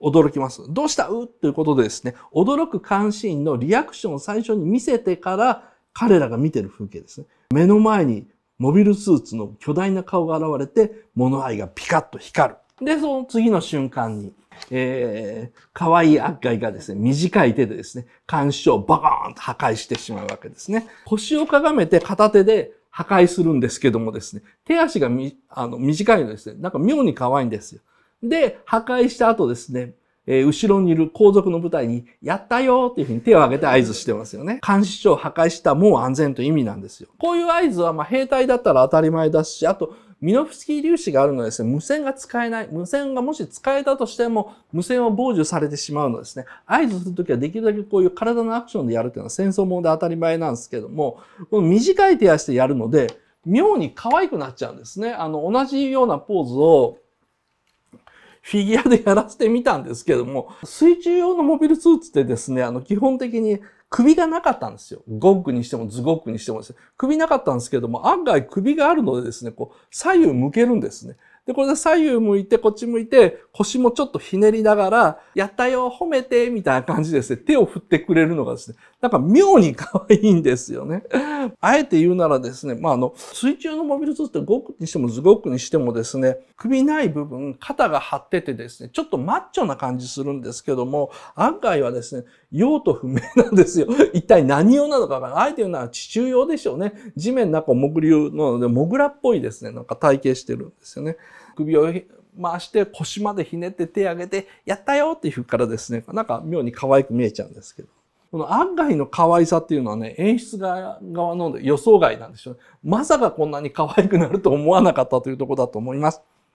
驚きます。どうしたうということでですね、驚く監視員のリアクションを最初に見せてから、彼らが見てる風景ですね。目の前にモビルスーツの巨大な顔が現れて、物合いがピカッと光る。で、その次の瞬間に、えー、可愛い悪害がですね、短い手でですね、監視をバカーンと破壊してしまうわけですね。腰をかがめて片手で破壊するんですけどもですね、手足がみあの短いのですね、なんか妙に可愛いんですよ。で、破壊した後ですね、えー、後ろにいる皇族の部隊に、やったよっていうふうに手を挙げて合図してますよね。監視庁を破壊したもう安全という意味なんですよ。こういう合図は、ま兵隊だったら当たり前だし、あと、ミノフスキー粒子があるのはですね、無線が使えない。無線がもし使えたとしても、無線を傍受されてしまうのですね。合図するときはできるだけこういう体のアクションでやるというのは戦争も題で当たり前なんですけども、この短い手足でやるので、妙に可愛くなっちゃうんですね。あの、同じようなポーズをフィギュアでやらせてみたんですけども、水中用のモビルスーツってですね、あの、基本的に首がなかったんですよ。ゴックにしてもズゴックにしてもですね。首なかったんですけども、案外首があるのでですね、こう、左右向けるんですね。で、これで左右向いて、こっち向いて、腰もちょっとひねりながら、やったよ、褒めて、みたいな感じですね。手を振ってくれるのがですね、なんか妙に可愛いんですよね。あえて言うならですね、まあ、あの、水中のモビルスーツって動くにしてもズゴックにしてもですね、首ない部分、肩が張っててですね、ちょっとマッチョな感じするんですけども、案外はですね、用途不明なんですよ。一体何用なのかが、あえて言うなら地中用でしょうね。地面の中を潜りので、モグラっぽいですね、なんか体型してるんですよね。首を回して腰までひねって手上げて、やったよっていうからですね、なんか妙に可愛く見えちゃうんですけど。この案外の可愛さっていうのはね、演出側の予想外なんですよ。まさかこんなに可愛くなると思わなかったというとこだと思います。